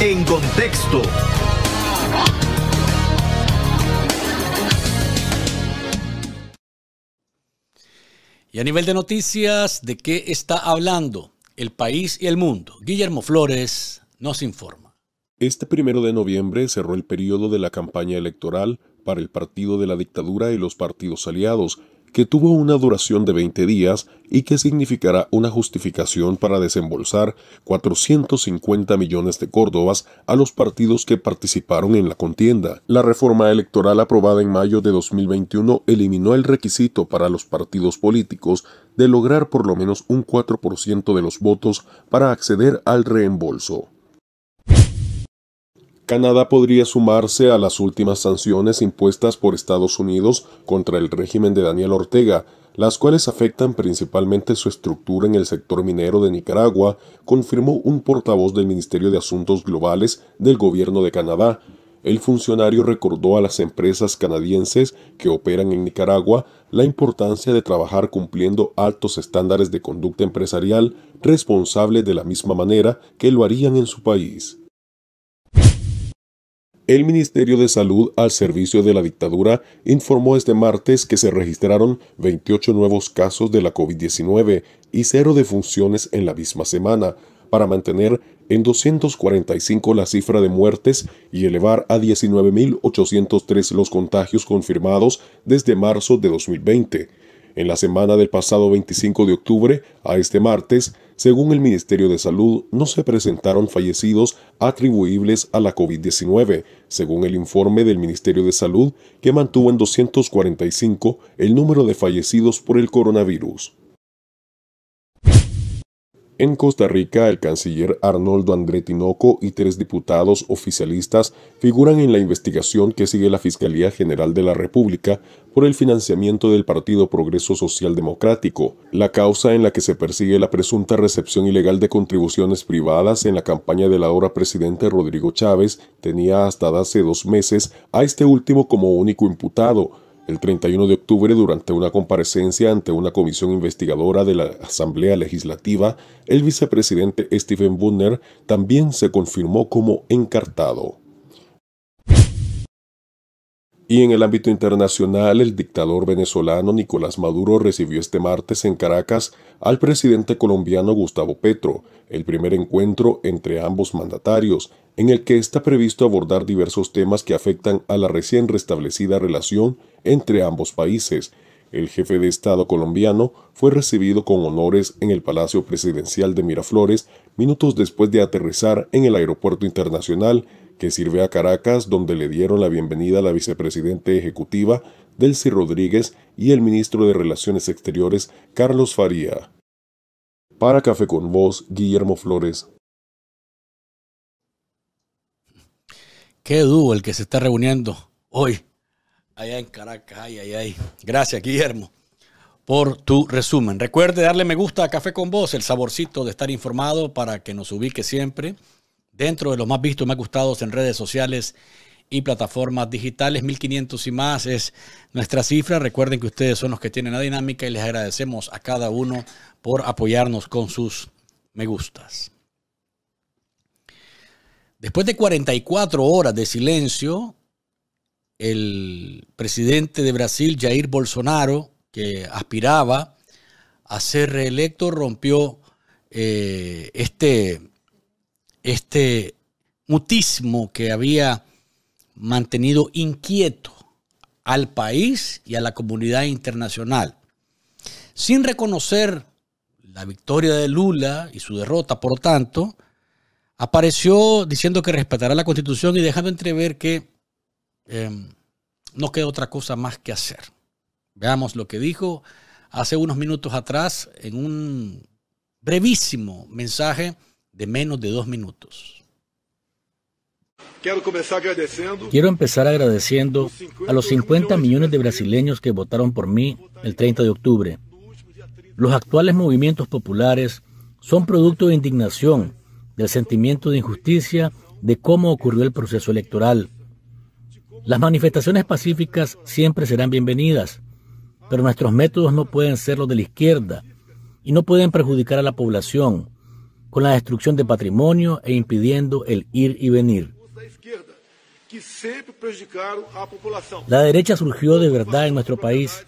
En contexto. Y a nivel de noticias, ¿de qué está hablando el país y el mundo? Guillermo Flores nos informa. Este primero de noviembre cerró el periodo de la campaña electoral para el partido de la dictadura y los partidos aliados, que tuvo una duración de 20 días y que significará una justificación para desembolsar 450 millones de córdobas a los partidos que participaron en la contienda. La reforma electoral aprobada en mayo de 2021 eliminó el requisito para los partidos políticos de lograr por lo menos un 4% de los votos para acceder al reembolso. Canadá podría sumarse a las últimas sanciones impuestas por Estados Unidos contra el régimen de Daniel Ortega, las cuales afectan principalmente su estructura en el sector minero de Nicaragua, confirmó un portavoz del Ministerio de Asuntos Globales del Gobierno de Canadá. El funcionario recordó a las empresas canadienses que operan en Nicaragua la importancia de trabajar cumpliendo altos estándares de conducta empresarial responsable de la misma manera que lo harían en su país. El Ministerio de Salud al servicio de la dictadura informó este martes que se registraron 28 nuevos casos de la COVID-19 y cero defunciones en la misma semana, para mantener en 245 la cifra de muertes y elevar a 19.803 los contagios confirmados desde marzo de 2020. En la semana del pasado 25 de octubre a este martes, según el Ministerio de Salud, no se presentaron fallecidos atribuibles a la COVID-19, según el informe del Ministerio de Salud, que mantuvo en 245 el número de fallecidos por el coronavirus. En Costa Rica, el canciller Arnoldo André y tres diputados oficialistas figuran en la investigación que sigue la Fiscalía General de la República por el financiamiento del Partido Progreso Social Democrático, la causa en la que se persigue la presunta recepción ilegal de contribuciones privadas en la campaña del ahora presidente Rodrigo Chávez tenía hasta hace dos meses a este último como único imputado, el 31 de octubre, durante una comparecencia ante una comisión investigadora de la Asamblea Legislativa, el vicepresidente Stephen Bunner también se confirmó como encartado. Y en el ámbito internacional, el dictador venezolano Nicolás Maduro recibió este martes en Caracas al presidente colombiano Gustavo Petro, el primer encuentro entre ambos mandatarios, en el que está previsto abordar diversos temas que afectan a la recién restablecida relación entre ambos países. El jefe de Estado colombiano fue recibido con honores en el Palacio Presidencial de Miraflores minutos después de aterrizar en el Aeropuerto Internacional que sirve a Caracas, donde le dieron la bienvenida a la vicepresidente ejecutiva Delcy Rodríguez y el ministro de Relaciones Exteriores Carlos Faría. Para Café con vos Guillermo Flores. Qué dúo el que se está reuniendo hoy allá en Caracas. Ay, ay, ay. Gracias, Guillermo, por tu resumen. Recuerde darle me gusta a Café con Vos, el saborcito de estar informado para que nos ubique siempre dentro de los más vistos y más gustados en redes sociales y plataformas digitales. 1500 y más es nuestra cifra. Recuerden que ustedes son los que tienen la dinámica y les agradecemos a cada uno por apoyarnos con sus me gustas. Después de 44 horas de silencio, el presidente de Brasil, Jair Bolsonaro, que aspiraba a ser reelecto, rompió eh, este, este mutismo que había mantenido inquieto al país y a la comunidad internacional. Sin reconocer la victoria de Lula y su derrota, por tanto, apareció diciendo que respetará la constitución y dejando entrever que em, no queda otra cosa más que hacer. Veamos lo que dijo hace unos minutos atrás en un brevísimo mensaje de menos de dos minutos. Quiero empezar agradeciendo a los 50 millones de brasileños que votaron por mí el 30 de octubre. Los actuales movimientos populares son producto de indignación del sentimiento de injusticia de cómo ocurrió el proceso electoral. Las manifestaciones pacíficas siempre serán bienvenidas, pero nuestros métodos no pueden ser los de la izquierda y no pueden perjudicar a la población con la destrucción de patrimonio e impidiendo el ir y venir. La derecha surgió de verdad en nuestro país.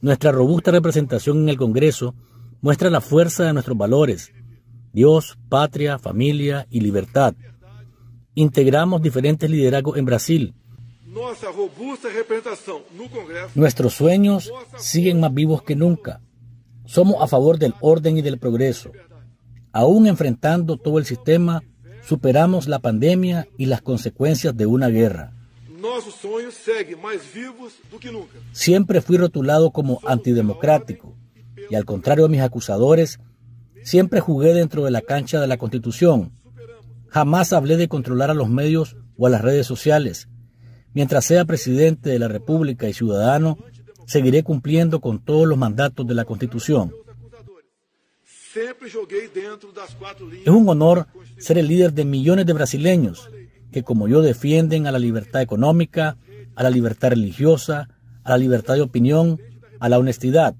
Nuestra robusta representación en el Congreso muestra la fuerza de nuestros valores Dios, patria, familia y libertad. Integramos diferentes liderazgos en Brasil. Nuestros sueños siguen más vivos que nunca. Somos a favor del orden y del progreso. Aún enfrentando todo el sistema, superamos la pandemia y las consecuencias de una guerra. Siempre fui rotulado como antidemocrático y al contrario de mis acusadores, Siempre jugué dentro de la cancha de la Constitución. Jamás hablé de controlar a los medios o a las redes sociales. Mientras sea presidente de la República y ciudadano, seguiré cumpliendo con todos los mandatos de la Constitución. Es un honor ser el líder de millones de brasileños que, como yo, defienden a la libertad económica, a la libertad religiosa, a la libertad de opinión, a la honestidad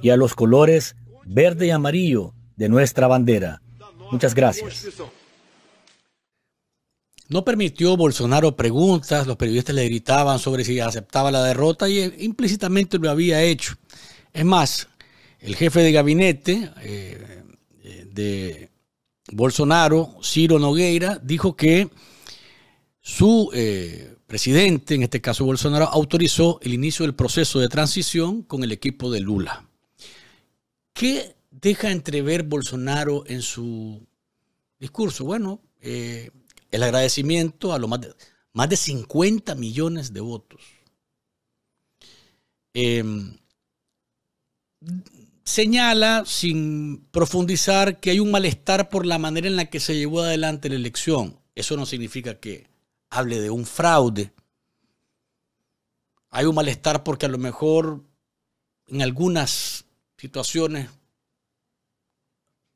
y a los colores verde y amarillo de nuestra bandera. Muchas gracias. No permitió Bolsonaro preguntas, los periodistas le gritaban sobre si aceptaba la derrota y eh, implícitamente lo había hecho. Es más, el jefe de gabinete eh, eh, de Bolsonaro, Ciro Nogueira, dijo que su presidente, en este caso Bolsonaro, autorizó el inicio del proceso de transición con el equipo de Lula. ¿Qué deja entrever Bolsonaro en su discurso? Bueno, eh, el agradecimiento a los más de, más de 50 millones de votos. Em, señala, sin profundizar, que hay un malestar por la manera en la que se llevó adelante la elección. Eso no significa que hable de un fraude. Hay un malestar porque a lo mejor en algunas situaciones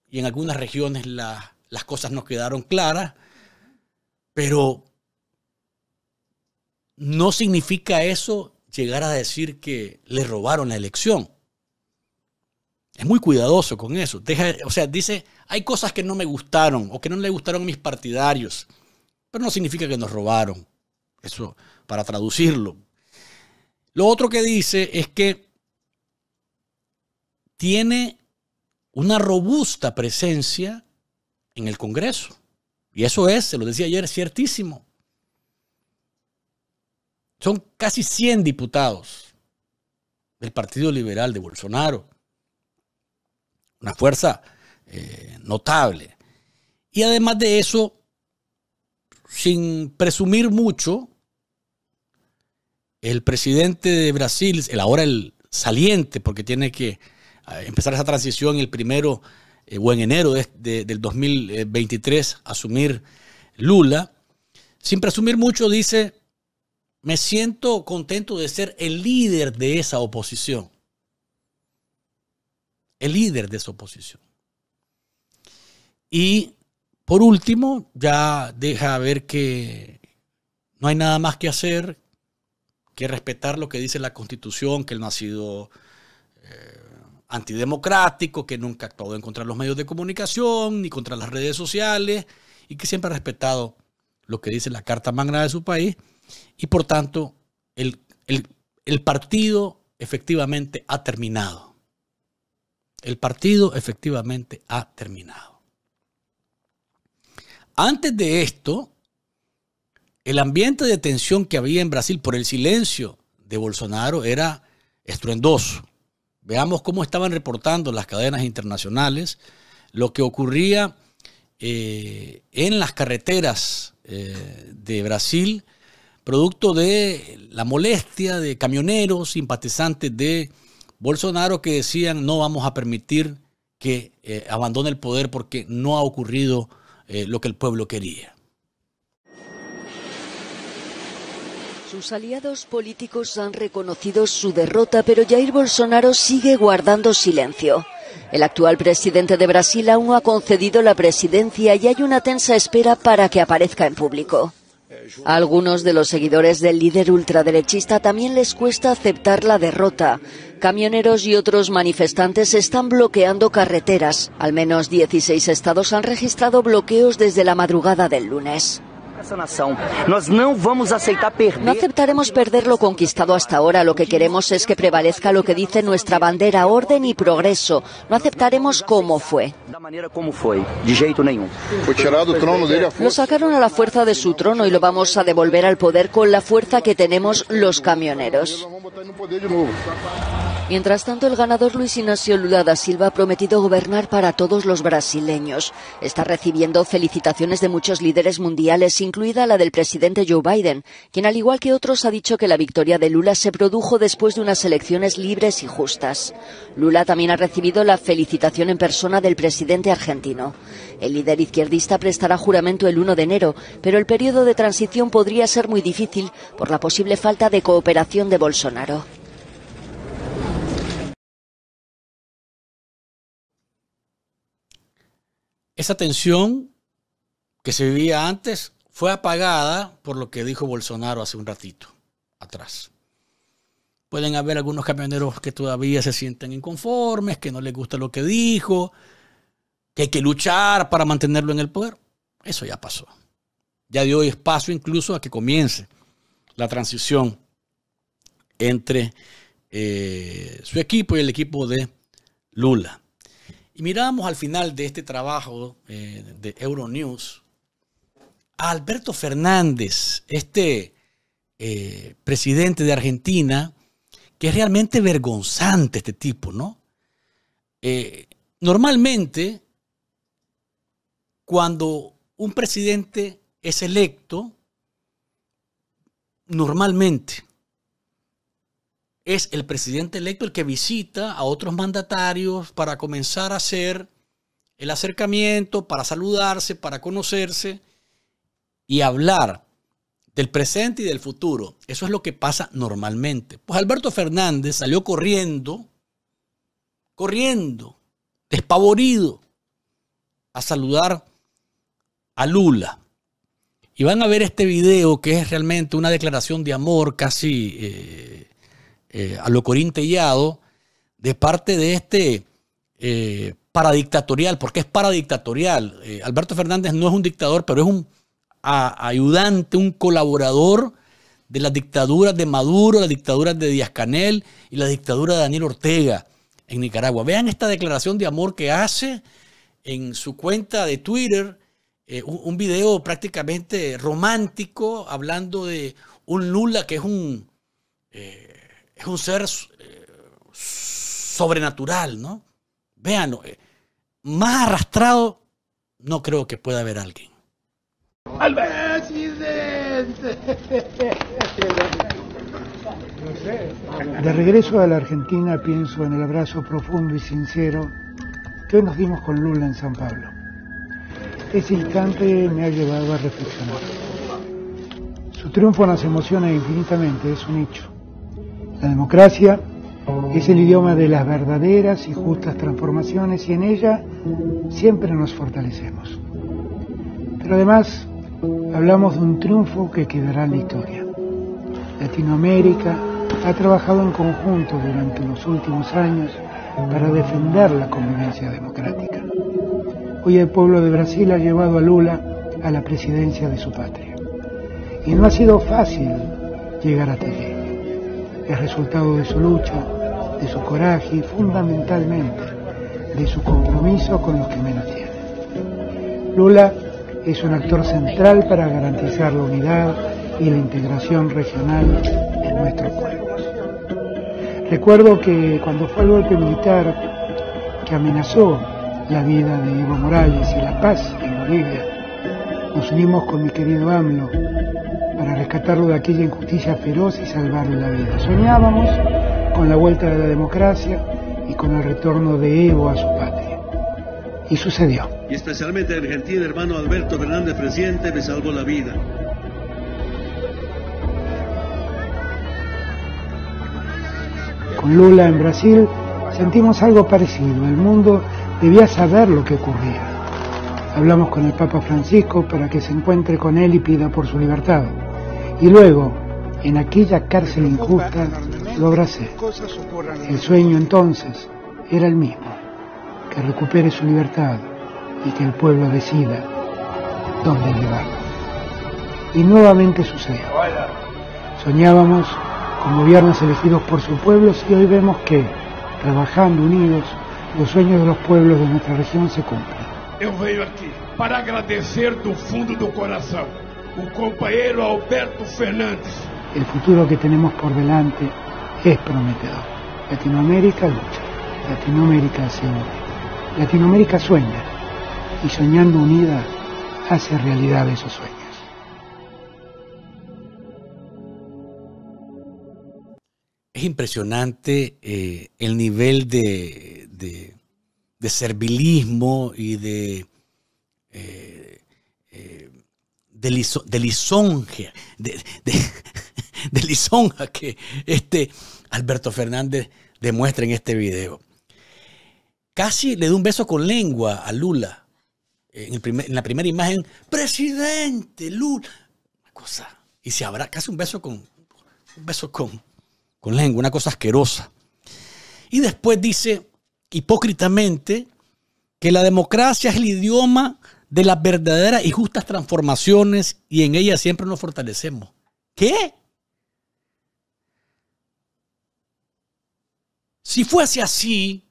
y en algunas regiones las cosas no quedaron claras, pero no significa eso llegar a decir que le robaron la elección. Es muy cuidadoso con eso. o sea, dice, hay cosas que no me gustaron o que no le gustaron a mis partidarios, pero no significa que nos robaron. Eso para traducirlo. Lo otro que dice es que tiene una robusta presencia en el Congreso. Y eso es, se lo decía ayer, ciertísimo. Son casi 100 diputados del Partido Liberal de Bolsonaro. Una fuerza eh, notable. Y además de eso, sin presumir mucho, el presidente de Brasil, el ahora el saliente, porque tiene que empezar esa transición el primero eh, o en enero del 2023, asumir Lula, sin presumir mucho, dice, me siento contento de ser el líder de esa oposición. El líder de esa oposición. Y por último, ya deja ver que no hay nada más que hacer que respetar lo que dice la constitución, que él no ha sido eh, antidemocrático, que nunca ha actuado en contra de los medios de comunicación ni contra las redes sociales y que siempre ha respetado lo que dice la Carta Magna de su país. Y por tanto, el, el partido efectivamente ha terminado. El partido efectivamente ha terminado. Antes de esto, el ambiente de tensión que había en Brasil por el silencio de Bolsonaro era estruendoso. Veamos cómo estaban reportando las cadenas internacionales lo que ocurría eh, en las carreteras eh, de Brasil, producto de la molestia de camioneros, simpatizantes de Bolsonaro que decían no vamos a permitir que eh, abandone el poder porque no ha ocurrido lo que el pueblo quería. Sus aliados políticos han reconocido su derrota, pero Jair Bolsonaro sigue guardando silencio. El actual presidente de Brasil aún no ha concedido la presidencia y hay una tensa espera para que aparezca en público. A algunos de los seguidores del líder ultraderechista también les cuesta aceptar la derrota. Camioneros y otros manifestantes están bloqueando carreteras. Al menos 16 estados han registrado bloqueos desde la madrugada del lunes. No aceptaremos perder lo conquistado hasta ahora. Lo que queremos es que prevalezca lo que dice nuestra bandera, orden y progreso. No aceptaremos como fue. Lo sacaron a la fuerza de su trono y lo vamos a devolver al poder con la fuerza que tenemos los camioneros. Mientras tanto, el ganador Luis Ignacio Lula da Silva ha prometido gobernar para todos los brasileños. Está recibiendo felicitaciones de muchos líderes mundiales, incluida la del presidente Joe Biden, quien al igual que otros ha dicho que la victoria de Lula se produjo después de unas elecciones libres y justas. Lula también ha recibido la felicitación en persona del presidente argentino. El líder izquierdista prestará juramento el 1 de enero, pero el periodo de transición podría ser muy difícil por la posible falta de cooperación de Bolsonaro. Esa tensión que se vivía antes fue apagada por lo que dijo Bolsonaro hace un ratito atrás. Pueden haber algunos camioneros que todavía se sienten inconformes, que no les gusta lo que dijo, que hay que luchar para mantenerlo en el poder. Eso ya pasó. Ya dio espacio incluso a que comience la transición entre eh, su equipo y el equipo de Lula. Y mirábamos al final de este trabajo eh, de Euronews a Alberto Fernández, este eh, presidente de Argentina, que es realmente vergonzante este tipo, ¿no? Eh, normalmente, cuando un presidente es electo, normalmente es el presidente electo el que visita a otros mandatarios para comenzar a hacer el acercamiento, para saludarse, para conocerse y hablar del presente y del futuro. Eso es lo que pasa normalmente. Pues Alberto Fernández salió corriendo, corriendo, despavorido, a saludar a Lula. Y van a ver este video que es realmente una declaración de amor casi eh, eh, a lo corintellado de parte de este eh, paradictatorial, porque es paradictatorial. Eh, Alberto Fernández no es un dictador, pero es un ayudante, un colaborador de las dictaduras de Maduro, las dictaduras de Díaz Canel y la dictadura de Daniel Ortega en Nicaragua. Vean esta declaración de amor que hace en su cuenta de Twitter, un, video prácticamente romántico hablando de un Lula que es un es un ser eh, sobrenatural, ¿no? Vean, eh, más arrastrado no creo que pueda haber alguien. De regreso a la Argentina pienso en el abrazo profundo y sincero que hoy nos dimos con Lula en San Pablo. Ese instante me ha llevado a reflexionar. Su triunfo nos emociona infinitamente, es un hecho. La democracia es el idioma de las verdaderas y justas transformaciones y en ella siempre nos fortalecemos. Pero además hablamos de un triunfo que quedará en la historia. Latinoamérica ha trabajado en conjunto durante los últimos años para defender la convivencia democrática. Hoy el pueblo de Brasil ha llevado a Lula a la presidencia de su patria. Y no ha sido fácil llegar a allí es resultado de su lucha, de su coraje y fundamentalmente de su compromiso con los que menos tienen. Lula es un actor central para garantizar la unidad y la integración regional de nuestros pueblos. Recuerdo que cuando fue el golpe militar que amenazó la vida de Evo Morales y la paz en Bolivia, nos unimos con mi querido AMLO para rescatarlo de aquella injusticia feroz y salvarle la vida. Soñábamos con la vuelta de la democracia y con el retorno de Evo a su patria. Y sucedió. Y especialmente el Argentina, hermano Alberto Fernández, presidente, me salvó la vida. Con Lula en Brasil sentimos algo parecido. El mundo debía saber lo que ocurría. Hablamos con el Papa Francisco para que se encuentre con él y pida por su libertad. Y luego, en aquella cárcel injusta, lo abracé. El sueño entonces era el mismo, que recupere su libertad y que el pueblo decida dónde llevarlo. Y nuevamente sucede. Soñábamos con gobiernos elegidos por sus pueblos y hoy vemos que, trabajando unidos, los sueños de los pueblos de nuestra región se cumplen. Yo vengo aquí para agradecer tu fundo un compañero Alberto Fernández. El futuro que tenemos por delante es prometedor. Latinoamérica lucha, Latinoamérica se Latinoamérica sueña y soñando unida hace realidad esos sueños. Es impresionante eh, el nivel de, servilismo y de eh, de, lisonja, de, que este Alberto Fernández demuestra en este video. Casi le da un beso con lengua a Lula. En, la primera imagen, presidente Lula. Una cosa. Y se habrá casi un beso con, un beso con, con lengua, una cosa asquerosa. Y después dice, hipócritamente, que la democracia es el idioma de las verdaderas y justas transformaciones y en ellas siempre nos fortalecemos. ¿Qué? Si fuese así,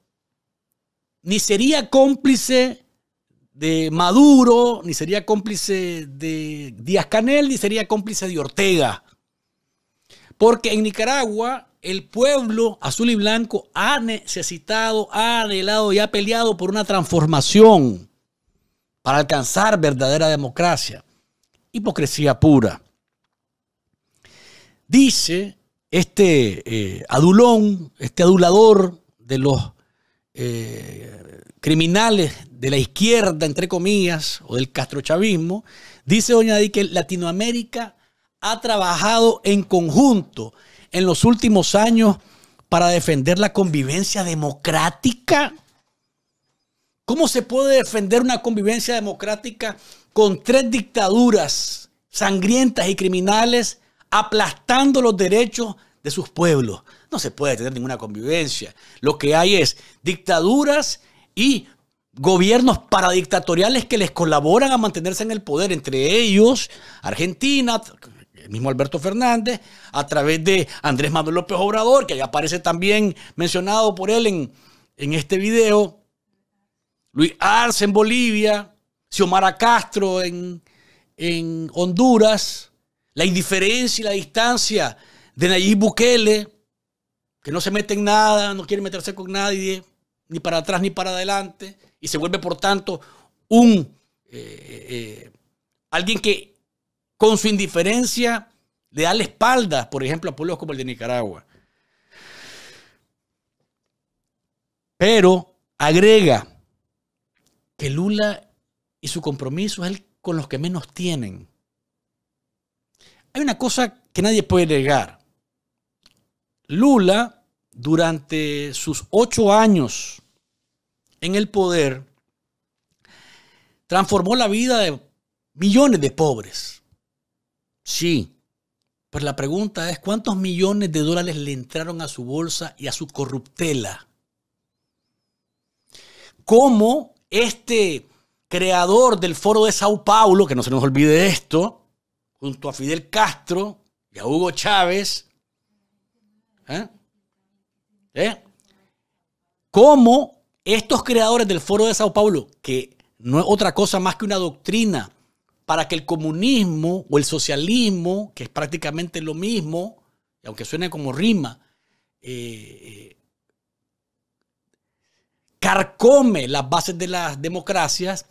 ni sería cómplice de Maduro, ni sería cómplice de Díaz Canel, ni sería cómplice de Ortega. Porque en Nicaragua el pueblo azul y blanco ha necesitado, ha anhelado y ha peleado por una transformación para alcanzar verdadera democracia. Hipocresía pura. Dice este eh, adulón, este adulador de los eh, criminales de la izquierda, entre comillas, o del castrochavismo, dice Doña Di que Latinoamérica ha trabajado en conjunto en los últimos años para defender la convivencia democrática. ¿Cómo se puede defender una convivencia democrática con tres dictaduras sangrientas y criminales aplastando los derechos de sus pueblos? No se puede tener ninguna convivencia. Lo que hay es dictaduras y gobiernos paradictatoriales que les colaboran a mantenerse en el poder, entre ellos Argentina, el mismo Alberto Fernández, a través de Andrés Manuel López Obrador, que ya aparece también mencionado por él en, en este video, Luis Arce en Bolivia, Xiomara Castro en, Honduras, la indiferencia y la distancia de Nayib Bukele, que no se mete en nada, no quiere meterse con nadie, ni para atrás ni para adelante, y se vuelve, por tanto, un eh, eh, alguien que con su indiferencia le da la espalda, por ejemplo, a pueblos como el de Nicaragua. Pero agrega que Lula y su compromiso es el con los que menos tienen. Hay una cosa que nadie puede negar. Lula, durante sus ocho años en el poder, transformó la vida de millones de pobres. Sí, pero la pregunta es, ¿cuántos millones de dólares le entraron a su bolsa y a su corruptela? ¿Cómo este creador del foro de Sao Paulo, que no se nos olvide esto, junto a Fidel Castro y a Hugo Chávez, ¿eh? ¿eh? ¿Cómo estos creadores del foro de Sao Paulo, que no es otra cosa más que una doctrina para que el comunismo o el socialismo, que es prácticamente lo mismo, y aunque suene como rima, eh, eh carcome las bases de las democracias,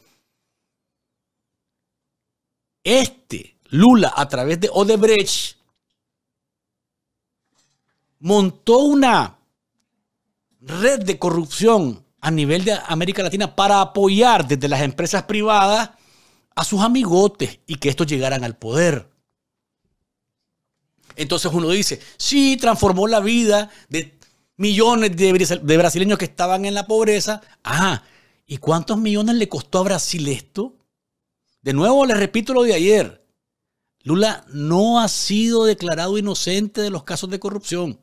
este Lula a través de Odebrecht montó una red de corrupción a nivel de América Latina para apoyar desde las empresas privadas a sus amigotes y que estos llegaran al poder. Entonces uno dice, sí, transformó la vida de millones de, brasileños que estaban en la pobreza. Ah, ¿y cuántos millones le costó a Brasil esto? De nuevo, les repito lo de ayer. Lula no ha sido declarado inocente de los casos de corrupción.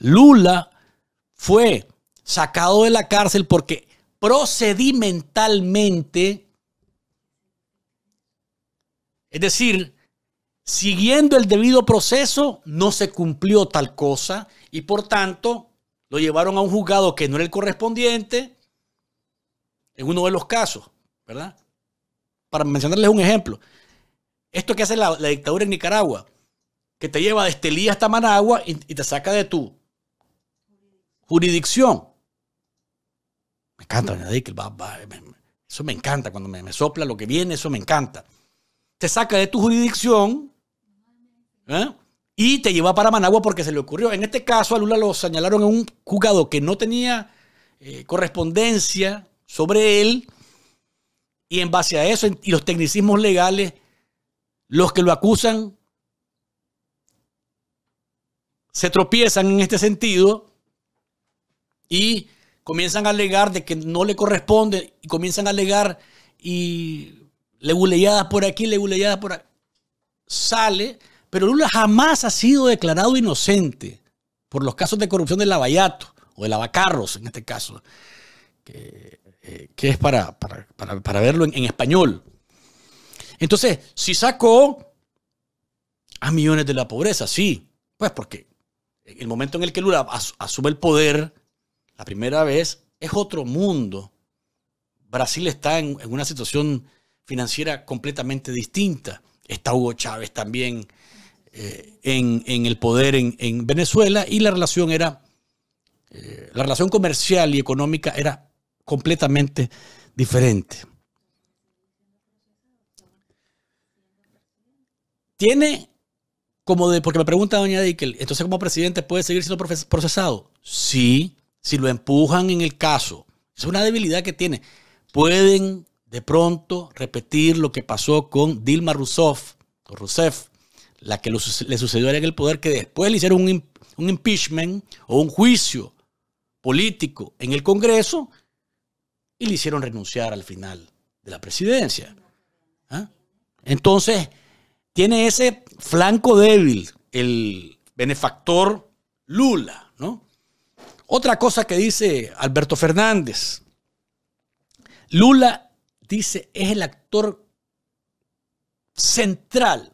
Lula fue sacado de la cárcel porque procedimentalmente, es decir, siguiendo el debido proceso, no se cumplió tal cosa y por tanto lo llevaron a un juzgado que no era el correspondiente en uno de los casos, ¿verdad? Para mencionarles un ejemplo, esto que hace la, dictadura en Nicaragua, que te lleva desde Elías hasta Managua y, te saca de tu jurisdicción. Me encanta, eso me encanta, cuando me, sopla lo que viene, eso me encanta. Te saca de tu jurisdicción ¿eh? y te lleva para Managua porque se le ocurrió. En este caso, a Lula lo señalaron a un juzgado que no tenía eh, correspondencia sobre él. Y en base a eso y los tecnicismos legales, los que lo acusan se tropiezan en este sentido y comienzan a alegar de que no le corresponde y comienzan a alegar y leguleadas por aquí, leguleadas por aquí. Sale pero Lula jamás ha sido declarado inocente por los casos de corrupción del Lavallato o de Lavacarros en este caso, que, eh, es para, verlo en, español. Entonces, si sacó a millones de la pobreza, sí, pues porque el momento en el que Lula asume el poder, la primera vez, es otro mundo. Brasil está en, en una situación financiera completamente distinta. Está Hugo Chávez también eh, en, el poder en, Venezuela y la relación era, eh, la relación comercial y económica era completamente diferente. Tiene como de, porque me pregunta doña Dickel, entonces como presidente puede seguir siendo procesado. Sí, si lo empujan en el caso. Es una debilidad que tiene. Pueden de pronto repetir lo que pasó con Dilma Rousseff, o Rousseff la que le sucedió era en el poder, que después le hicieron un, impeachment o un juicio político en el Congreso y le hicieron renunciar al final de la presidencia. ¿Ah? Entonces, tiene ese flanco débil el benefactor Lula, ¿no? Otra cosa que dice Alberto Fernández. Lula dice es el actor central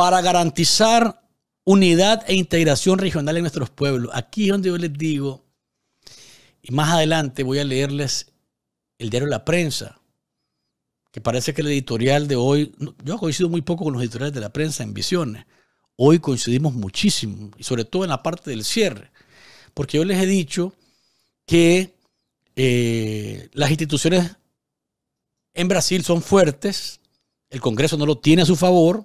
para garantizar unidad e integración regional en nuestros pueblos. Aquí es donde yo les digo, y más adelante voy a leerles el diario La Prensa, que parece que el editorial de hoy, yo coincido muy poco con los editoriales de la prensa en visiones, hoy coincidimos muchísimo, y sobre todo en la parte del cierre, porque yo les he dicho que eh, las instituciones en Brasil son fuertes, el Congreso no lo tiene a su favor,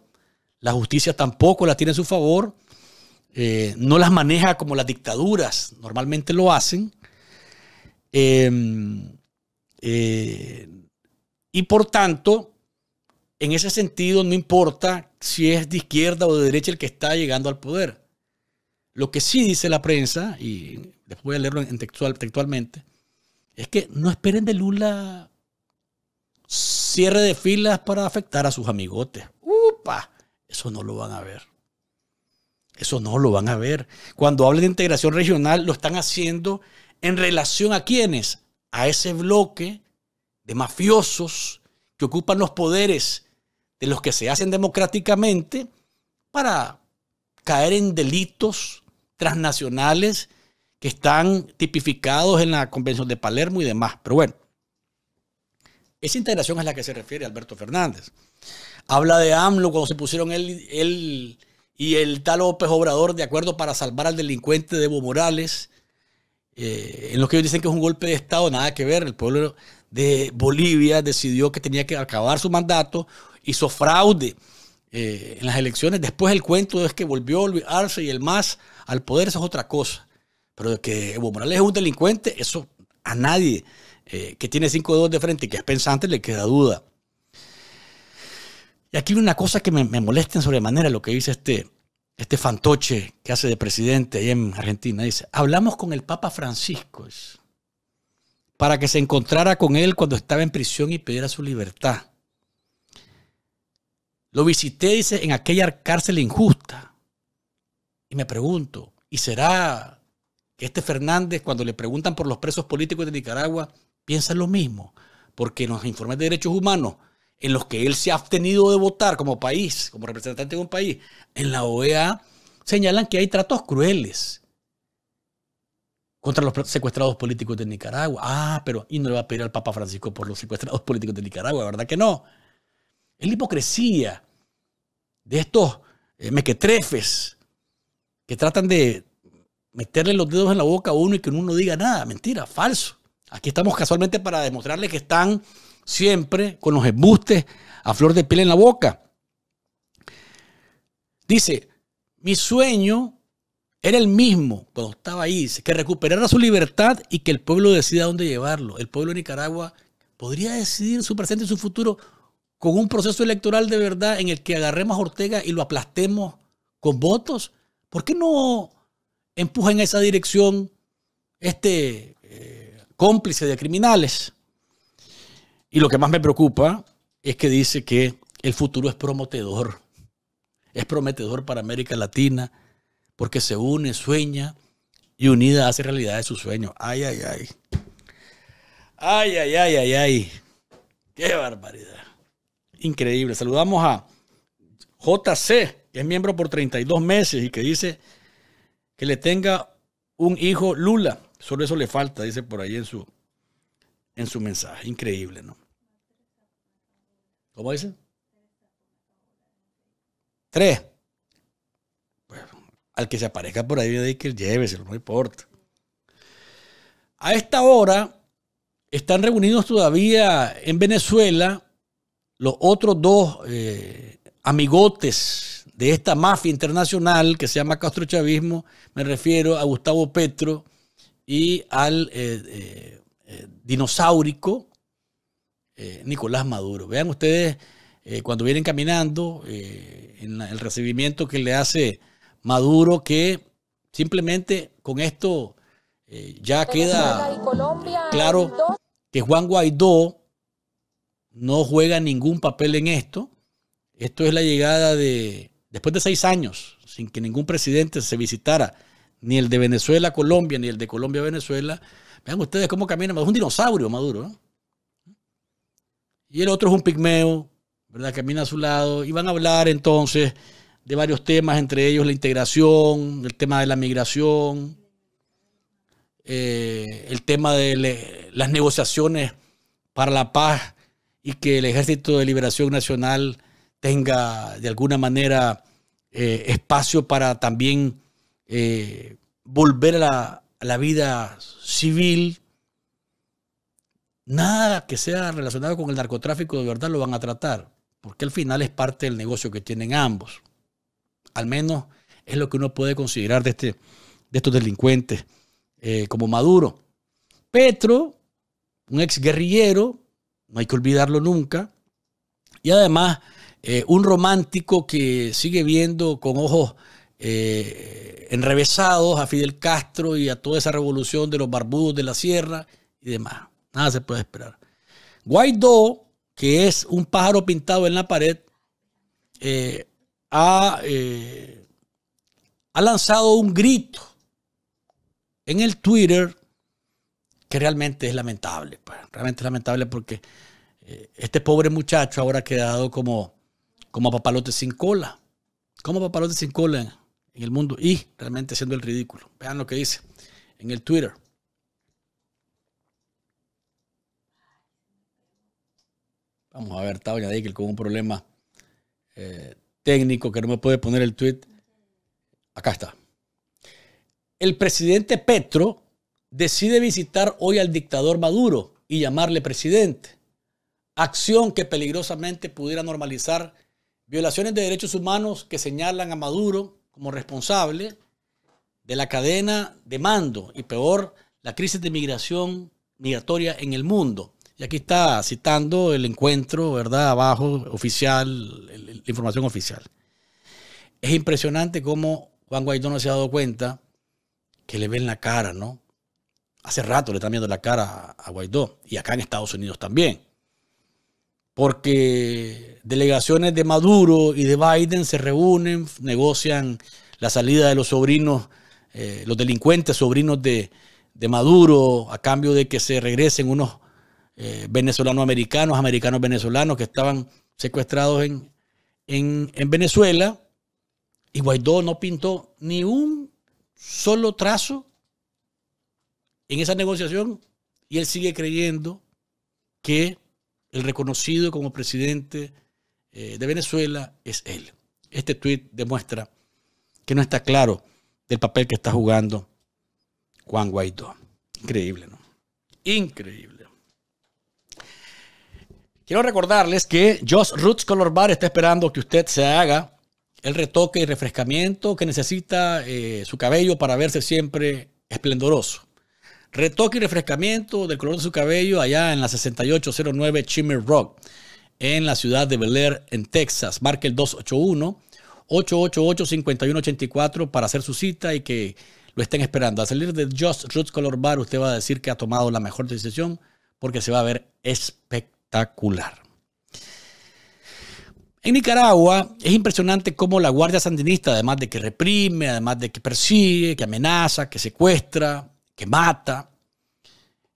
la justicia tampoco la tiene a su favor. Eh, no las maneja como las dictaduras normalmente lo hacen. Em, eh, y por tanto, en ese sentido, no importa si es de izquierda o de derecha el que está llegando al poder. Lo que sí dice la prensa, y después voy a leerlo textual, textualmente, es que no esperen de Lula cierre de filas para afectar a sus amigotes. ¡Upa! Eso no lo van a ver. Eso no lo van a ver. Cuando hablan de integración regional, lo están haciendo en relación a quienes? A ese bloque de mafiosos que ocupan los poderes de los que se hacen democráticamente para caer en delitos transnacionales que están tipificados en la Convención de Palermo y demás. Pero bueno, esa integración es la que se refiere Alberto Fernández. Habla de AMLO cuando se pusieron él, y el tal López Obrador de acuerdo para salvar al delincuente Evo Morales. Eh, en lo que ellos dicen que es un golpe de Estado, nada que ver. El pueblo de Bolivia decidió que tenía que acabar su mandato, hizo fraude eh, en las elecciones. Después el cuento es que volvió Luis Arce y el MAS al poder, eso es otra cosa. Pero que Evo Morales es un delincuente, eso a nadie eh, que tiene cinco dedos de frente y que es pensante le queda duda. Y aquí hay una cosa que me, molesta en sobremanera, lo que dice este, este fantoche que hace de presidente ahí en Argentina. Dice, hablamos con el Papa Francisco para que se encontrara con él cuando estaba en prisión y pidiera su libertad. Lo visité, dice, en aquella cárcel injusta. Y me pregunto, ¿y será que este Fernández, cuando le preguntan por los presos políticos de Nicaragua, piensa lo mismo? Porque nos los informes de derechos humanos en los que él se ha abstenido de votar como país, como representante de un país, en la OEA, señalan que hay tratos crueles contra los secuestrados políticos de Nicaragua. Ah, pero y no le va a pedir al Papa Francisco por los secuestrados políticos de Nicaragua, ¿verdad que no? Es la hipocresía de estos eh, mequetrefes que tratan de meterle los dedos en la boca a uno y que uno no diga nada. Mentira, falso. Aquí estamos casualmente para demostrarle que están siempre con los embustes a flor de piel en la boca. Dice, mi sueño era el mismo cuando estaba ahí, que recuperara su libertad y que el pueblo decida dónde llevarlo. El pueblo de Nicaragua podría decidir su presente y su futuro con un proceso electoral de verdad en el que agarremos a Ortega y lo aplastemos con votos. ¿Por qué no empuja en esa dirección este eh, cómplice de criminales? Y lo que más me preocupa es que dice que el futuro es prometedor. Es prometedor para América Latina porque se une, sueña y unida hace realidad de su sueño. Ay, ay, ay. Ay, ay, ay, ay, ay. Qué barbaridad. Increíble. Saludamos a JC, que es miembro por 32 meses y que dice que le tenga un hijo Lula. Solo eso le falta, dice por ahí en su, en su mensaje. Increíble, ¿no? ¿Cómo dicen? Tres. Pues, al que se aparezca por ahí, de que lléveselo, no importa. A esta hora están reunidos todavía en Venezuela los otros dos eh, amigotes de esta mafia internacional que se llama Castro Chavismo, me refiero a Gustavo Petro y al eh, eh, eh dinosaurico eh, Nicolás Maduro. Vean ustedes eh, cuando vienen caminando, eh, en el recibimiento que le hace Maduro, que simplemente con esto ya queda claro que Juan Guaidó no juega ningún papel en esto. Esto es la llegada de, después de seis años, sin que ningún presidente se visitara, ni el de Venezuela a Colombia, ni el de Colombia a Venezuela. Vean ustedes cómo camina, es un dinosaurio Maduro, y el otro es un pigmeo, ¿verdad? Camina a su lado y van a hablar entonces de varios temas, entre ellos la integración, el tema de la migración, eh, el tema de las negociaciones para la paz y que el Ejército de Liberación Nacional tenga de alguna manera eh, espacio para también eh, volver a la vida civil, Nada que sea relacionado con el narcotráfico de verdad lo van a tratar, porque al final es parte del negocio que tienen ambos. Al menos es lo que uno puede considerar de, este, de estos delincuentes eh, como Maduro. Petro, un ex guerrillero, no hay que olvidarlo nunca, y además eh, un romántico que sigue viendo con ojos eh, enrevesados a Fidel Castro y a toda esa revolución de los barbudos de la sierra y demás. Nada se puede esperar. Guaidó, que es un pájaro pintado en la pared, eh, eh, ha, lanzado un grito en el Twitter que realmente es lamentable. Pues. Realmente es lamentable porque eh, este pobre muchacho ahora ha quedado como, como papalote sin cola. Como papalote sin cola en el mundo y realmente siendo el ridículo. Vean lo que dice en el Twitter. Vamos a ver, está Doña que con un problema eh, técnico que no me puede poner el tweet. Acá está. El presidente Petro decide visitar hoy al dictador Maduro y llamarle presidente. Acción que peligrosamente pudiera normalizar violaciones de derechos humanos que señalan a Maduro como responsable de la cadena de mando y peor, la crisis de migración migratoria en el mundo. Y aquí está citando el encuentro, ¿verdad? Abajo, oficial, la información oficial. Es impresionante cómo Juan Guaidó no se ha dado cuenta que le ven la cara, ¿no? Hace rato le están viendo la cara a Guaidó y acá en Estados Unidos también. Porque delegaciones de Maduro y de Biden se reúnen, negocian la salida de los sobrinos, eh, los delincuentes sobrinos de Maduro, a cambio de que se regresen unos eh, venezolano-americanos, americanos-venezolanos que estaban secuestrados en, en Venezuela. Y Guaidó no pintó ni un solo trazo en esa negociación y él sigue creyendo que el reconocido como presidente eh, de Venezuela es él. Este tuit demuestra que no está claro del papel que está jugando Juan Guaidó. Increíble, ¿no? Increíble. Quiero recordarles que Just Roots Color Bar está esperando que usted se haga el retoque y refrescamiento que necesita eh, su cabello para verse siempre esplendoroso. Retoque y refrescamiento del color de su cabello allá en la 6809 Chimmer Rock, en la ciudad de Bel Air, en Texas. Marque el 281-888-5184 para hacer su cita y que lo estén esperando. Al salir de Just Roots Color Bar, usted va a decir que ha tomado la mejor decisión porque se va a ver espectacular espectacular. En Nicaragua es impresionante cómo la Guardia Sandinista, además de que reprime, además de que persigue, que amenaza, que secuestra, que mata,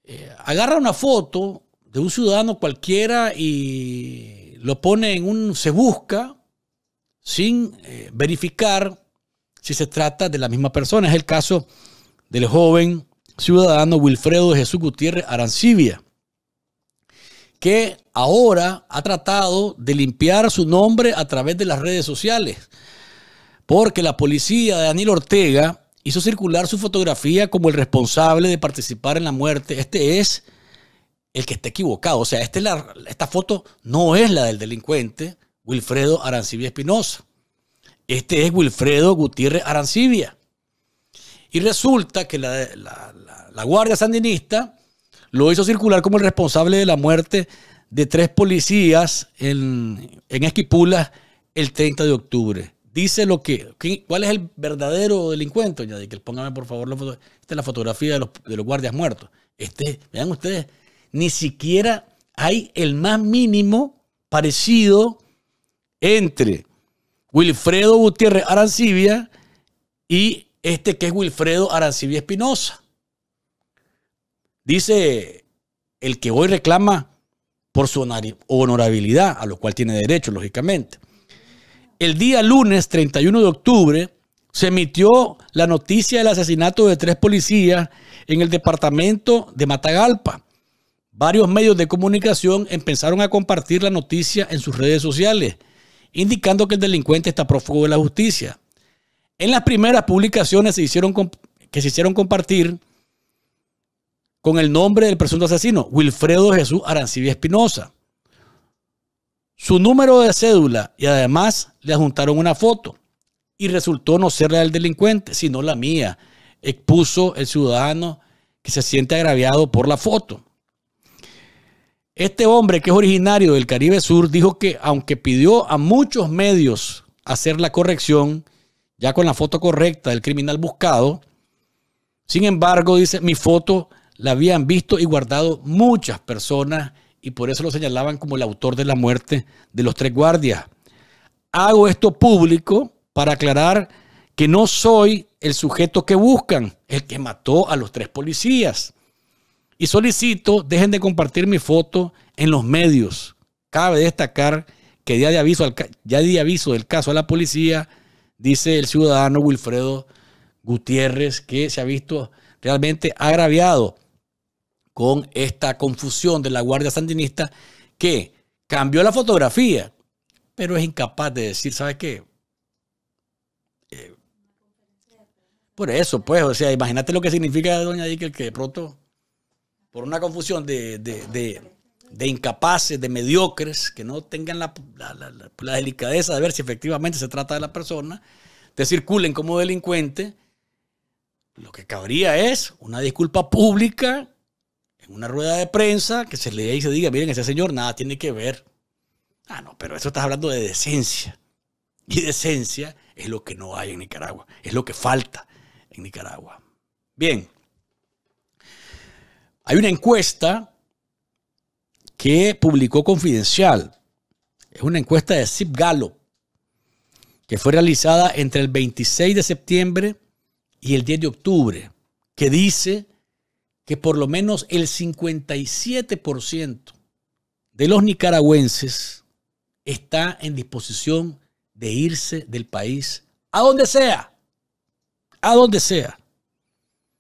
eh, agarra una foto de un ciudadano cualquiera y lo pone en un se busca sin eh, verificar si se trata de la misma persona. Es el caso del joven ciudadano Wilfredo Jesús Gutiérrez Arancibia, que ahora ha tratado de limpiar su nombre a través de las redes sociales, porque la policía de Daniel Ortega hizo circular su fotografía como el responsable de participar en la muerte. Este es el que está equivocado. O sea, este esta foto no es la del delincuente Wilfredo Arancibia Espinosa. Este es Wilfredo Gutiérrez Arancibia. Y resulta que la Guardia Sandinista lo hizo circular como el responsable de la muerte de tres policías en, en el 30 de octubre. Dice lo que, ¿cuál es el verdadero delincuente? Ya que póngame por favor la esta la fotografía de los, de los guardias muertos. Este, vean ustedes, ni siquiera hay el más mínimo parecido entre Wilfredo Gutiérrez Arancibia y este que es Wilfredo Arancibia Espinosa. Dice, el que hoy reclama por su honorabilidad, a lo cual tiene derecho, lógicamente. El día lunes 31 de octubre se emitió la noticia del asesinato de tres policías en el departamento de Matagalpa. Varios medios de comunicación empezaron a compartir la noticia en sus redes sociales, indicando que el delincuente está prófugo de la justicia. En las primeras publicaciones se hicieron, que se hicieron compartir, con el nombre del presunto asesino, Wilfredo Jesús Arancibia Espinosa. Su número de cédula y además le adjuntaron una foto y resultó no ser la del delincuente, sino la mía, expuso el ciudadano que se siente agraviado por la foto. Este hombre, que es originario del Caribe Sur, dijo que aunque pidió a muchos medios hacer la corrección, ya con la foto correcta del criminal buscado, sin embargo, dice, mi foto la habían visto y guardado muchas personas y por eso lo señalaban como el autor de la muerte de los tres guardias. Hago esto público para aclarar que no soy el sujeto que buscan, el que mató a los tres policías. Y solicito, dejen de compartir mi foto en los medios. Cabe destacar que ya di aviso, ya aviso del caso a la policía, dice el ciudadano Wilfredo Gutiérrez, que se ha visto realmente agraviado con esta confusión de la Guardia Sandinista que cambió la fotografía, pero es incapaz de decir, ¿sabes qué? Eh, por eso, pues, o sea, imagínate lo que significa Doña díaz que de pronto, por una confusión de, incapaces, de mediocres, que no tengan la, la, delicadeza de ver si efectivamente se trata de la persona, te circulen como delincuente, lo que cabría es una disculpa pública una rueda de prensa que se lea y se diga, miren, ese señor nada tiene que ver. Ah, no, pero eso estás hablando de decencia. Y decencia es lo que no hay en Nicaragua, es lo que falta en Nicaragua. Bien, hay una encuesta que publicó Confidencial. Es una encuesta de Zip Gallo, que fue realizada entre el 26 de septiembre y el 10 de octubre, que dice que por lo menos el 57% de los nicaragüenses está en disposición de irse del país a donde sea, a donde sea.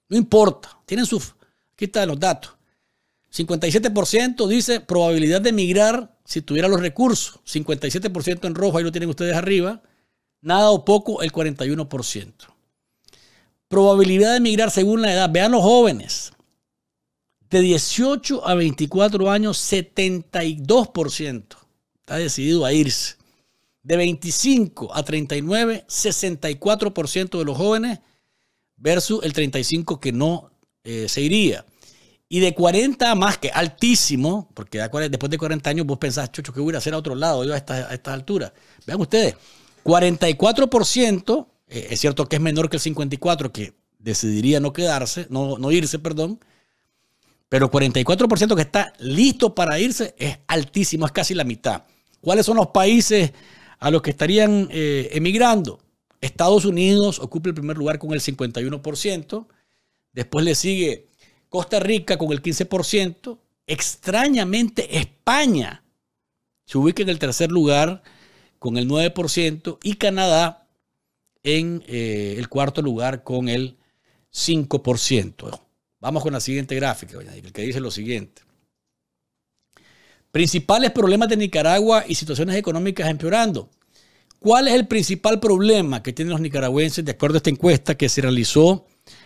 No importa, tienen sus, aquí están los datos. 57% dice probabilidad de emigrar si tuviera los recursos. 57% en rojo, ahí lo tienen ustedes arriba. Nada o poco, el 41%. Probabilidad de emigrar según la edad. Vean los jóvenes. De 18 a 24 años, 72% está decidido a irse. De 25 a 39, 64% de los jóvenes versus el 35% que no eh, se iría. Y de 40 más, que altísimo, porque después de 40 años vos pensás, chucho, ¿qué voy a hacer a otro lado yo a, esta, estas alturas? Vean ustedes, 44%, eh, es cierto que es menor que el 54%, que decidiría no quedarse, no, no irse, perdón, pero 44% que está listo para irse es altísimo, es casi la mitad. ¿Cuáles son los países a los que estarían eh, emigrando? Estados Unidos ocupa el primer lugar con el 51%. Después le sigue Costa Rica con el 15%. Extrañamente, España se ubica en el tercer lugar con el 9% y Canadá en eh, el cuarto lugar con el 5%. Vamos con la siguiente gráfica, el que dice lo siguiente. Principales problemas de Nicaragua y situaciones económicas empeorando. ¿Cuál es el principal problema que tienen los nicaragüenses de acuerdo a esta encuesta que se realizó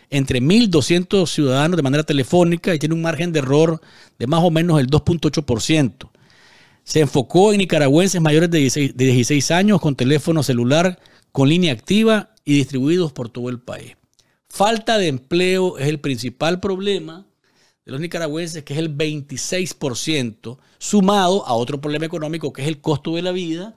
entre 1.200 ciudadanos de manera telefónica y tiene un margen de error de más o menos el 2.8%? Se enfocó en nicaragüenses mayores de de 16 años con teléfono celular, con línea activa y distribuidos por todo el país. Falta de empleo es el principal problema de los nicaragüenses, que es el 26%, sumado a otro problema económico que es el costo de la vida,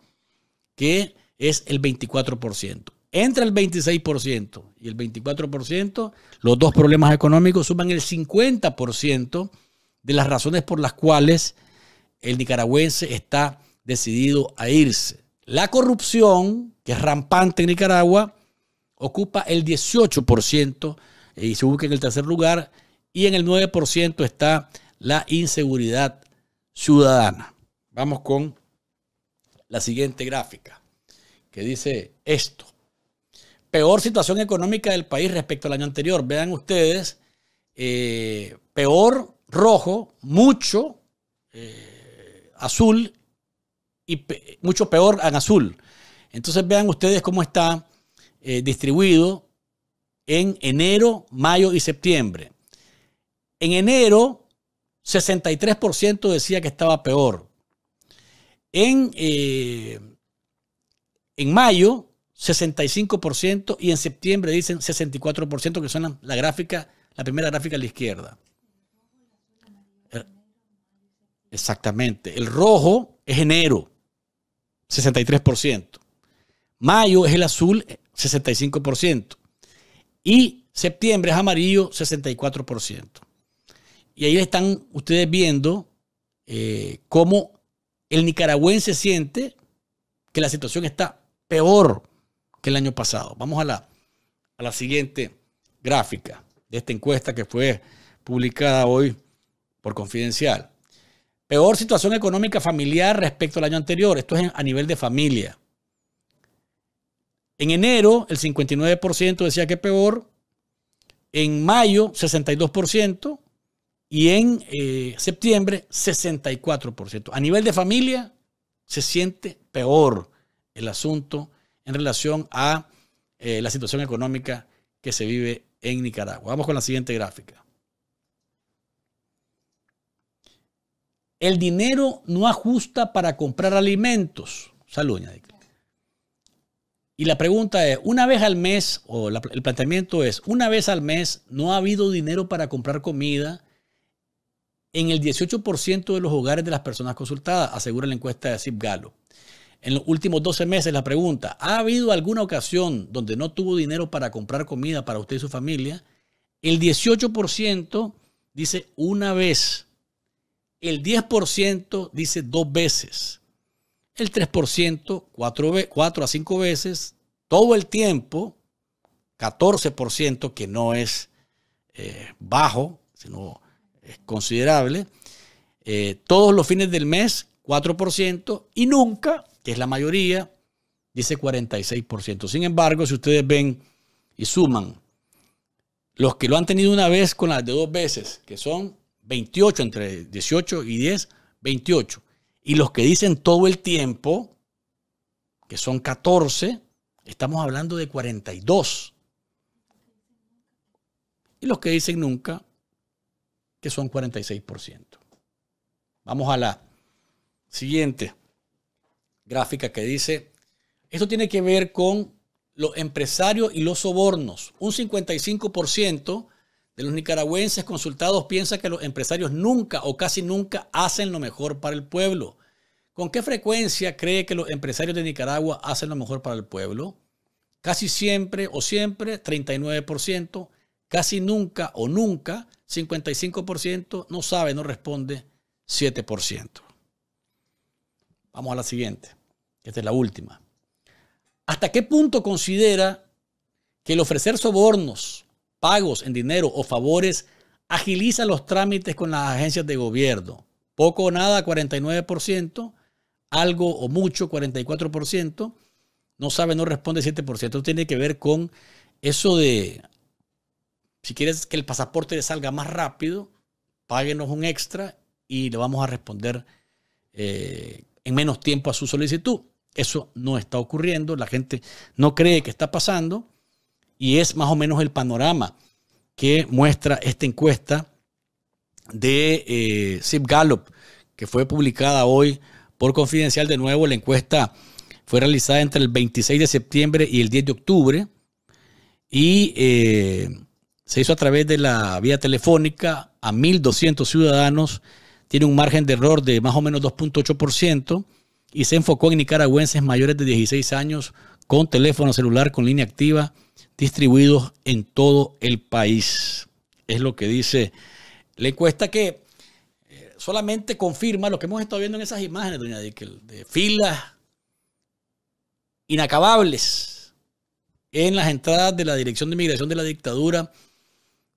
que es el 24%. Entre el 26% y el 24%, los dos problemas económicos suman el 50% de las razones por las cuales el nicaragüense está decidido a irse. La corrupción, que es rampante en Nicaragua, ocupa el 18% eh, y se busca en el tercer lugar. Y en el 9% está la inseguridad ciudadana. Vamos con la siguiente gráfica, que dice esto. Peor situación económica del país respecto al año anterior. Vean ustedes, eh, peor rojo, mucho eh, azul y mucho peor en azul. Entonces vean ustedes cómo está eh, distribuido en enero, mayo y septiembre. En enero, 63% decía que estaba peor. En, eh, en mayo, 65% y en septiembre dicen 64%, que son la, la gráfica, la primera gráfica a la izquierda. Exactamente. El rojo es enero, 63%. Mayo es el azul, 65%. Y septiembre es amarillo, 64%. Y ahí están ustedes viendo eh, cómo el nicaragüense siente que la situación está peor que el año pasado. Vamos a la, a la siguiente gráfica de esta encuesta que fue publicada hoy por Confidencial. Peor situación económica familiar respecto al año anterior. Esto es a nivel de familia. En enero, el 59% decía que peor. En mayo, 62%. Y en eh, septiembre, 64%. A nivel de familia, se siente peor el asunto en relación a eh, la situación económica que se vive en Nicaragua. Vamos con la siguiente gráfica. El dinero no ajusta para comprar alimentos. Salud, Ñadic. Y la pregunta es, una vez al mes, o el planteamiento es, una vez al mes no ha habido dinero para comprar comida en el 18% de los hogares de las personas consultadas, asegura la encuesta de Zip Galo. En los últimos 12 meses, la pregunta, ¿ha habido alguna ocasión donde no tuvo dinero para comprar comida para usted y su familia? El 18% dice una vez. El 10% dice dos veces el 3%, 4, a 5 veces, todo el tiempo, 14%, que no es eh, bajo, sino es considerable, eh, todos los fines del mes, 4%, y nunca, que es la mayoría, dice 46%. Sin embargo, si ustedes ven y suman los que lo han tenido una vez con las de dos veces, que son 28 entre 18 y 10, 28. Y los que dicen todo el tiempo, que son 14, estamos hablando de 42. Y los que dicen nunca, que son 46%. Vamos a la siguiente gráfica que dice, esto tiene que ver con los empresarios y los sobornos. Un 55% de los nicaragüenses consultados piensa que los empresarios nunca o casi nunca hacen lo mejor para el pueblo. ¿Con qué frecuencia cree que los empresarios de Nicaragua hacen lo mejor para el pueblo? Casi siempre o siempre 39%, casi nunca o nunca 55%, no sabe, no responde 7%. Vamos a la siguiente. Esta es la última. ¿Hasta qué punto considera que el ofrecer sobornos pagos en dinero o favores agiliza los trámites con las agencias de gobierno. Poco o nada, 49%, algo o mucho, 44%, no sabe, no responde 7%. tiene que ver con eso de, si quieres que el pasaporte le salga más rápido, páguenos un extra y le vamos a responder eh, en menos tiempo a su solicitud. Eso no está ocurriendo, la gente no cree que está pasando y es más o menos el panorama que muestra esta encuesta de eh, Gallup, que fue publicada hoy por Confidencial. De nuevo, la encuesta fue realizada entre el 26 de septiembre y el 10 de octubre y eh, se hizo a través de la vía telefónica a 1.200 ciudadanos. Tiene un margen de error de más o menos 2.8% y se enfocó en nicaragüenses mayores de 16 años con teléfono celular con línea activa distribuidos en todo el país. Es lo que dice la encuesta que eh, solamente confirma lo que hemos estado viendo en esas imágenes, doña Dickel, de filas inacabables en las entradas de la Dirección de Inmigración de la Dictadura,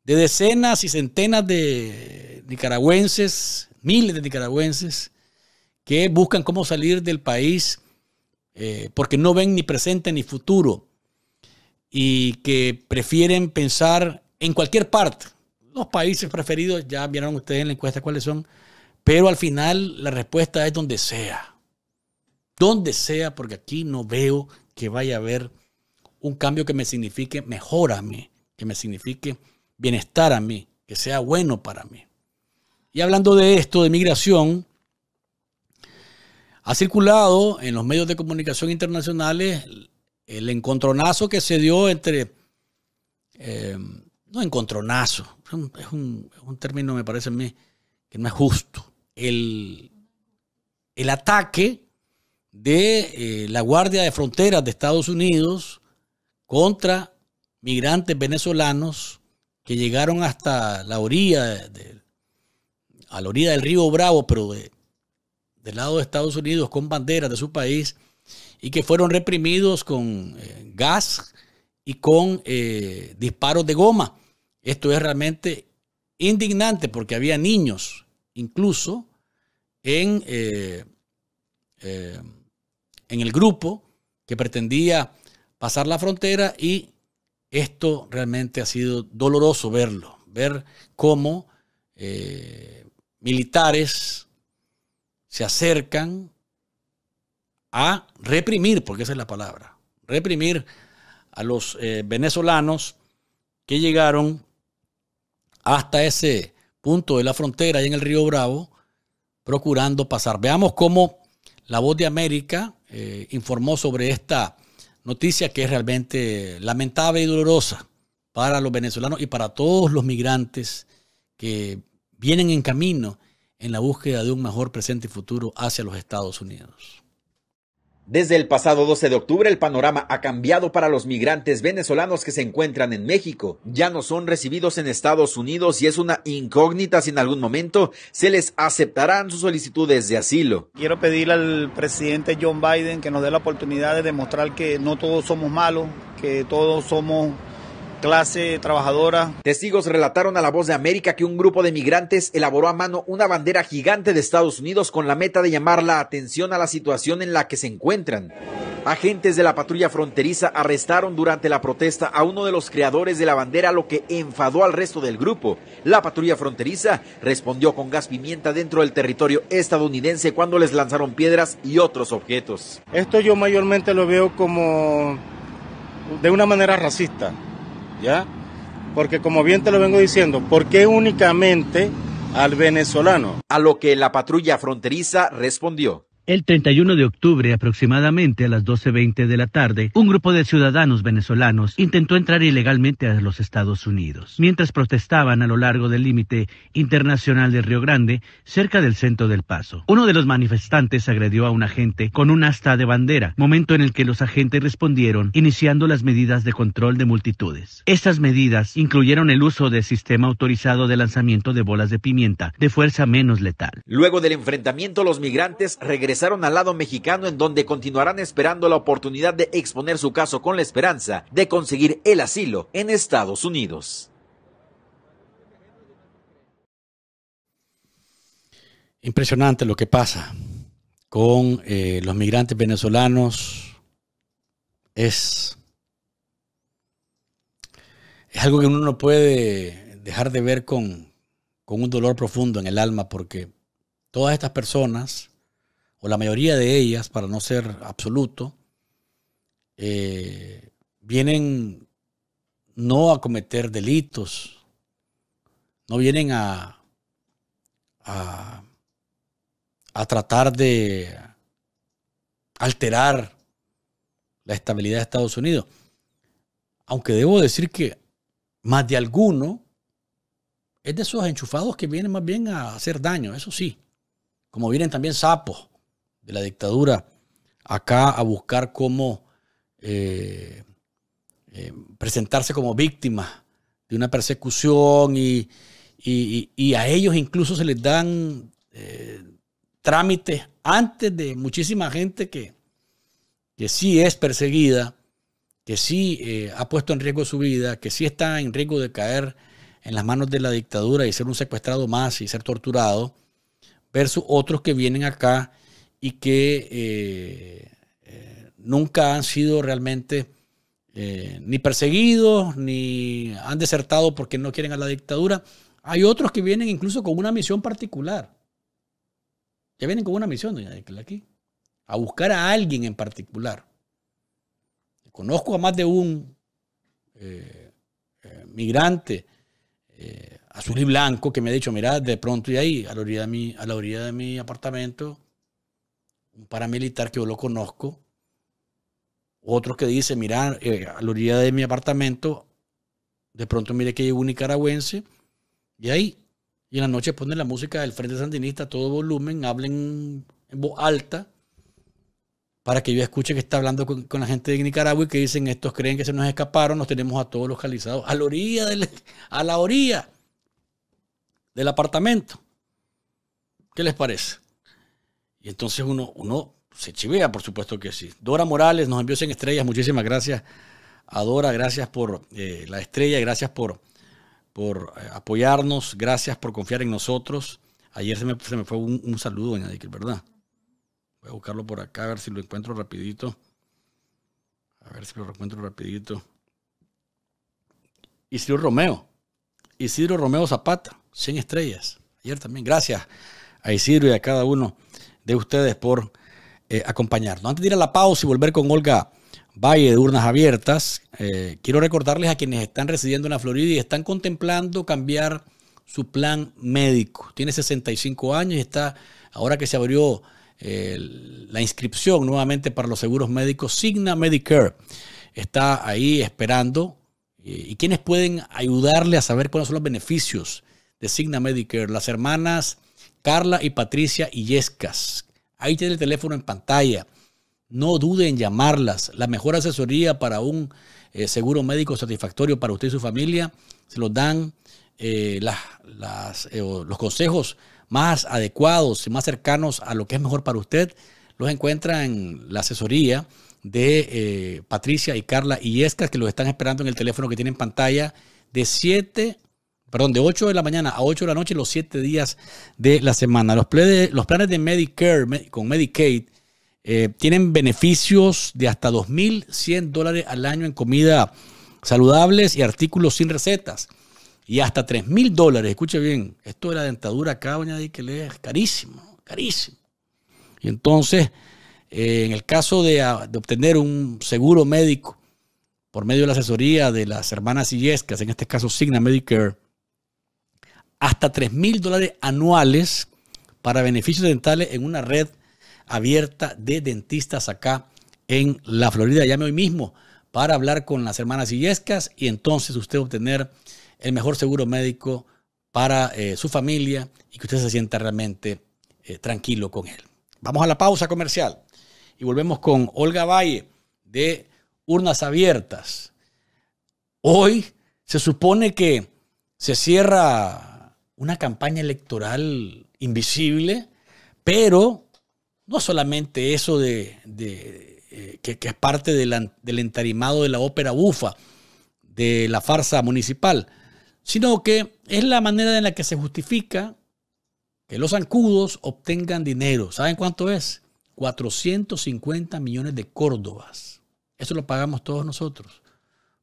de decenas y centenas de nicaragüenses, miles de nicaragüenses, que buscan cómo salir del país eh, porque no ven ni presente ni futuro y que prefieren pensar en cualquier parte. Los países preferidos, ya vieron ustedes en la encuesta cuáles son, pero al final la respuesta es donde sea. Donde sea, porque aquí no veo que vaya a haber un cambio que me signifique mejor a mí, que me signifique bienestar a mí, que sea bueno para mí. Y hablando de esto, de migración, ha circulado en los medios de comunicación internacionales el encontronazo que se dio entre, eh, no encontronazo, es un, es un, término me parece a mí que no es justo, el, ataque de eh, la Guardia de Fronteras de Estados Unidos contra migrantes venezolanos que llegaron hasta la orilla, a la orilla del río Bravo, pero del lado de Estados Unidos con banderas de su país y que fueron reprimidos con eh, gas y con eh, disparos de goma. Esto es realmente indignante porque había niños incluso en, eh, en el grupo que pretendía pasar la frontera y esto realmente ha sido doloroso verlo, ver cómo militares se acercan a reprimir, porque esa es la palabra, reprimir a los eh, venezolanos que llegaron hasta ese punto de la frontera, en el río Bravo, procurando pasar. Veamos cómo la voz de América eh, informó sobre esta noticia que es realmente lamentable y dolorosa para los venezolanos y para todos los migrantes que vienen en camino en la búsqueda de un mejor presente y futuro hacia los Estados Unidos. Desde el pasado 12 de octubre el panorama ha cambiado para los migrantes venezolanos que se encuentran en México. Ya no son recibidos en Estados Unidos y es una incógnita si en algún momento se les aceptarán sus solicitudes de asilo. Quiero pedir al presidente John Biden que nos dé la oportunidad de demostrar que no todos somos malos, que todos somos clase trabajadora. Testigos relataron a La Voz de América que un grupo de migrantes elaboró a mano una bandera gigante de Estados Unidos con la meta de llamar la atención a la situación en la que se encuentran. Agentes de la patrulla fronteriza arrestaron durante la protesta a uno de los creadores de la bandera, lo que enfadó al resto del grupo. La patrulla fronteriza respondió con gas pimienta dentro del territorio estadounidense cuando les lanzaron piedras y otros objetos. Esto yo mayormente lo veo como de una manera racista. ¿ya? Porque como bien te lo vengo diciendo, ¿por qué únicamente al venezolano? A lo que la patrulla fronteriza respondió. El 31 de octubre, aproximadamente a las 12.20 de la tarde, un grupo de ciudadanos venezolanos intentó entrar ilegalmente a los Estados Unidos. Mientras protestaban a lo largo del límite internacional de Río Grande, cerca del centro del Paso, uno de los manifestantes agredió a un agente con un asta de bandera, momento en el que los agentes respondieron iniciando las medidas de control de multitudes. Estas medidas incluyeron el uso de sistema autorizado de lanzamiento de bolas de pimienta de fuerza menos letal. Luego del enfrentamiento, los migrantes regresaron al lado mexicano en donde continuarán esperando la oportunidad de exponer su caso con la esperanza de conseguir el asilo en Estados Unidos. Impresionante lo que pasa con eh, los migrantes venezolanos. Es, es algo que uno no puede dejar de ver con, con un dolor profundo en el alma porque todas estas personas o la mayoría de ellas, para no ser absoluto, eh, vienen no a cometer delitos, no vienen a, a, a tratar de alterar la estabilidad de Estados Unidos. Aunque debo decir que más de alguno es de esos enchufados que vienen más bien a hacer daño, eso sí. Como vienen también sapos, de la dictadura acá a buscar cómo eh, eh, presentarse como víctima de una persecución y, a ellos incluso se les dan eh, trámites antes de muchísima gente que, que sí es perseguida, que sí ha puesto en riesgo su vida, que sí está en riesgo de caer en las manos de la dictadura y ser un secuestrado más y ser torturado, versus otros que vienen acá y que eh, eh, nunca han sido realmente eh, ni perseguidos, ni han desertado porque no quieren a la dictadura. Hay otros que vienen incluso con una misión particular. Ya vienen con una misión, doña aquí. A buscar a alguien en particular. Conozco a más de un migrante azul y blanco que me ha dicho, mira, de pronto y ahí, a la orilla a la orilla de mi apartamento, un paramilitar que yo lo conozco, otro que dice, mira, eh, a la orilla de mi apartamento, de pronto mire que llegó un nicaragüense, y ahí, y en la noche ponen la música del Frente Sandinista a todo volumen, hablen en voz alta, para que yo escuche que está hablando con, con, la gente de Nicaragua y que dicen, estos creen que se nos escaparon, nos tenemos a todos localizados, a la orilla, del, a la orilla del apartamento. ¿Qué les parece? Y entonces uno, uno se chivea, por supuesto que sí. Dora Morales nos envió 100 estrellas, muchísimas gracias. A Dora, gracias por eh, la estrella, gracias por, por eh, apoyarnos, gracias por confiar en nosotros. Ayer se me, se me fue un, saludo, doña Dickel, ¿verdad? Voy a buscarlo por acá, a ver si lo encuentro rapidito. A ver si lo encuentro rapidito. Isidro Romeo. Isidro Romeo Zapata, 100 estrellas. Ayer también, gracias a Isidro y a cada uno de ustedes por eh, acompañarnos. Antes de ir a la pausa y volver con Olga Valle de Urnas Abiertas, eh, quiero recordarles a quienes están residiendo en la Florida y están contemplando cambiar su plan médico. Tiene 65 años y está, ahora que se abrió la inscripción nuevamente para los seguros médicos, Signa Medicare está ahí esperando. Eh, ¿Y quienes pueden ayudarle a saber cuáles son los beneficios de Signa Medicare? Las hermanas Carla y Patricia Illescas. Ahí tiene el teléfono en pantalla. No duden en llamarlas. La mejor asesoría para un eh, seguro médico satisfactorio para usted y su familia se los dan eh, las, eh, los consejos más adecuados y más cercanos a lo que es mejor para usted. Los encuentra en la asesoría de Patricia y Carla Illescas, que los están esperando en el teléfono que tienen en pantalla de 7 perdón, de 8 de la mañana a 8 de la noche los 7 días de la semana. Los, planes, de Medicare con Medicaid eh, tienen beneficios de hasta 2.100 dólares al año en comida saludables y artículos sin recetas. Y hasta 3.000 dólares. Escuche bien, esto de la dentadura acá, doña que le es carísimo, carísimo. Y entonces, eh, en el caso ah, de, obtener un seguro médico por medio de la asesoría de las hermanas Illescas, en este caso Signa Medicare, hasta 3 mil dólares anuales para beneficios dentales en una red abierta de dentistas acá en la Florida. Llame hoy mismo para hablar con las hermanas Illescas y entonces usted obtener el mejor seguro médico para eh, su familia y que usted se sienta realmente eh, tranquilo con él. Vamos a la pausa comercial y volvemos con Olga Valle de Urnas Abiertas. Hoy se supone que se cierra una campaña electoral invisible, pero no solamente eso de, eh, que, es parte del entarimado de la ópera bufa, de la farsa municipal, sino que es la manera en la que se justifica que los zancudos obtengan dinero. ¿Saben cuánto es? 450 millones de córdobas. Eso lo pagamos todos nosotros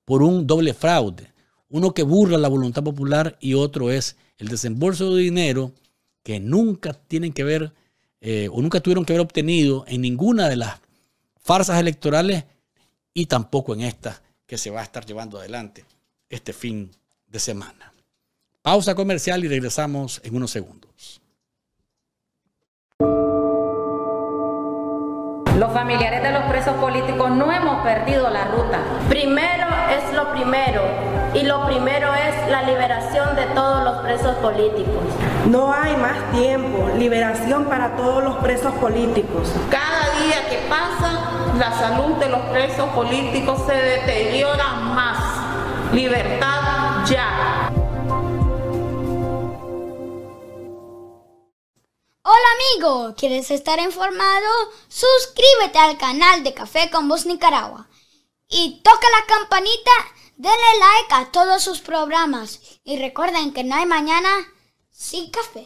por un doble fraude. Uno que burla la voluntad popular y otro es el desembolso de dinero que nunca tienen que ver eh, o nunca tuvieron que haber obtenido en ninguna de las farsas electorales y tampoco en esta que se va a estar llevando adelante este fin de semana. Pausa comercial y regresamos en unos segundos. Los familiares de los presos políticos no hemos perdido la ruta. Primero es lo primero y lo primero es la liberación de todos los presos políticos. No hay más tiempo, liberación para todos los presos políticos. Cada día que pasa, la salud de los presos políticos se deteriora más. Libertad ya. Hola amigo, ¿quieres estar informado? Suscríbete al canal de Café con Voz Nicaragua y toca la campanita Denle like a todos sus programas y recuerden que no hay mañana sin café.